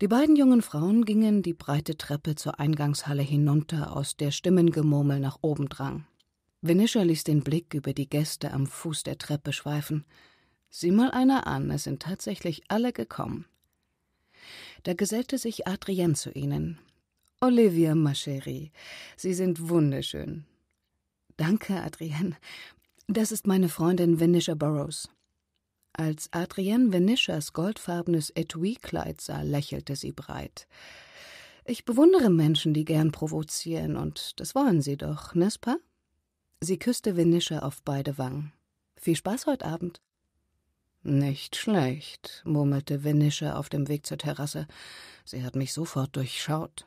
Die beiden jungen Frauen gingen die breite Treppe zur Eingangshalle hinunter, aus der Stimmengemurmel nach oben drang. Venetia ließ den Blick über die Gäste am Fuß der Treppe schweifen. Sieh mal einer an, es sind tatsächlich alle gekommen. Da gesellte sich Adrienne zu ihnen. Olivia, ma chérie, Sie sind wunderschön. Danke, Adrienne. Das ist meine Freundin Venetia Burroughs. Als Adrienne Venetias goldfarbenes Etui-Kleid sah, lächelte sie breit. Ich bewundere Menschen, die gern provozieren, und das wollen sie doch, n'est pas? Sie küsste Venetia auf beide Wangen. Viel Spaß heute Abend. Nicht schlecht, murmelte Venetia auf dem Weg zur Terrasse. Sie hat mich sofort durchschaut.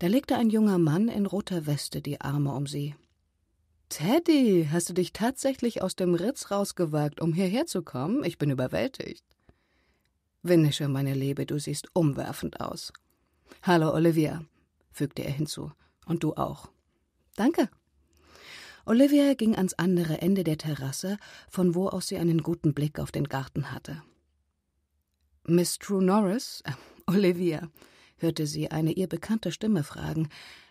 Da legte ein junger Mann in roter Weste die Arme um sie. Teddy, hast du dich tatsächlich aus dem Ritz rausgewagt, um hierher zu kommen? Ich bin überwältigt. Winnische, meine Liebe, du siehst umwerfend aus. Hallo, Olivia, fügte er hinzu. Und du auch. Danke. Olivia ging ans andere Ende der Terrasse, von wo aus sie einen guten Blick auf den Garten hatte. Miss True Norris, äh, Olivia, hörte sie eine ihr bekannte Stimme fragen,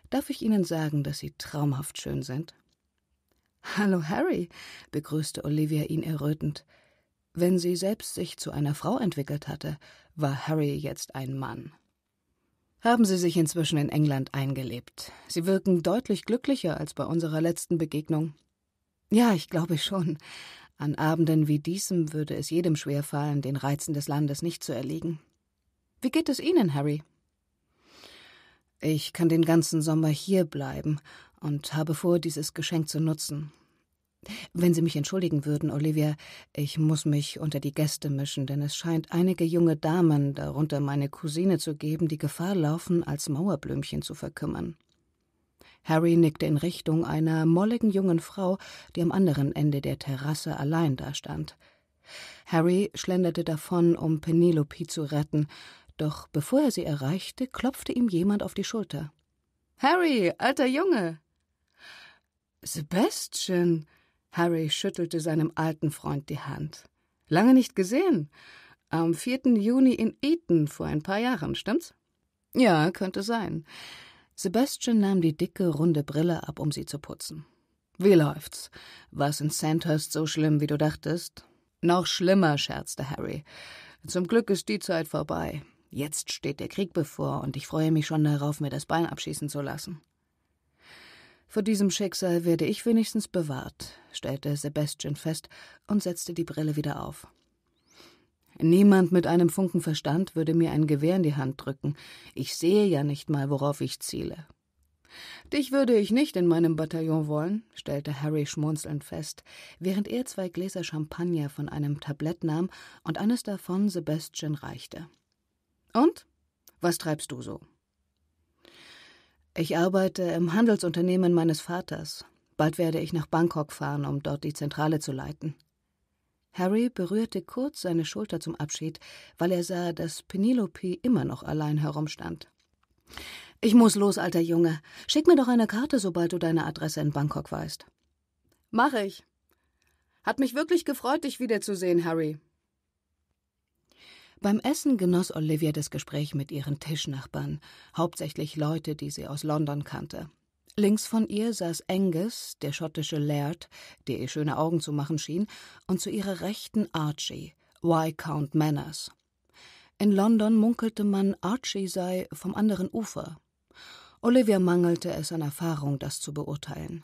darf ich Ihnen sagen, dass Sie traumhaft schön sind? Hallo Harry, begrüßte Olivia ihn errötend. Wenn sie selbst sich zu einer Frau entwickelt hatte, war Harry jetzt ein Mann. Haben Sie sich inzwischen in England eingelebt? Sie wirken deutlich glücklicher als bei unserer letzten Begegnung. Ja, ich glaube schon. An Abenden wie diesem würde es jedem schwerfallen, den Reizen des Landes nicht zu erliegen. Wie geht es Ihnen, Harry? Ich kann den ganzen Sommer hier bleiben und habe vor, dieses Geschenk zu nutzen. Wenn Sie mich entschuldigen würden, Olivia, ich muss mich unter die Gäste mischen, denn es scheint einige junge Damen, darunter meine Cousine, zu geben, die Gefahr laufen, als Mauerblümchen zu verkümmern. Harry nickte in Richtung einer molligen jungen Frau, die am anderen Ende der Terrasse allein dastand. Harry schlenderte davon, um Penelope zu retten, doch bevor er sie erreichte, klopfte ihm jemand auf die Schulter. Harry, alter Junge, Sebastian. Harry schüttelte seinem alten Freund die Hand. Lange nicht gesehen. Am 4. Juni in Eton vor ein paar Jahren, stimmt's? Ja, könnte sein. Sebastian nahm die dicke, runde Brille ab, um sie zu putzen. Wie läuft's? War's in Sandhurst so schlimm, wie du dachtest? Noch schlimmer, scherzte Harry. Zum Glück ist die Zeit vorbei. Jetzt steht der Krieg bevor und ich freue mich schon darauf, mir das Bein abschießen zu lassen. Vor diesem Schicksal werde ich wenigstens bewahrt, stellte Sebastian fest und setzte die Brille wieder auf. Niemand mit einem Funken Verstand würde mir ein Gewehr in die Hand drücken. Ich sehe ja nicht mal, worauf ich ziele. Dich würde ich nicht in meinem Bataillon wollen, stellte Harry schmunzelnd fest, während er zwei Gläser Champagner von einem Tablett nahm und eines davon Sebastian reichte. Und? Was treibst du so? Ich arbeite im Handelsunternehmen meines Vaters. Bald werde ich nach Bangkok fahren, um dort die Zentrale zu leiten. Harry berührte kurz seine Schulter zum Abschied, weil er sah, dass Penelope immer noch allein herumstand. Ich muss los, alter Junge. Schick mir doch eine Karte, sobald du deine Adresse in Bangkok weißt. Mach ich. Hat mich wirklich gefreut, dich wiederzusehen, Harry. Beim Essen genoss Olivia das Gespräch mit ihren Tischnachbarn, hauptsächlich Leute, die sie aus London kannte. Links von ihr saß Angus, der schottische Laird, der ihr schöne Augen zu machen schien, und zu ihrer Rechten Archie, Viscount Manners. In London munkelte man, Archie sei vom anderen Ufer. Olivia mangelte es an Erfahrung, das zu beurteilen.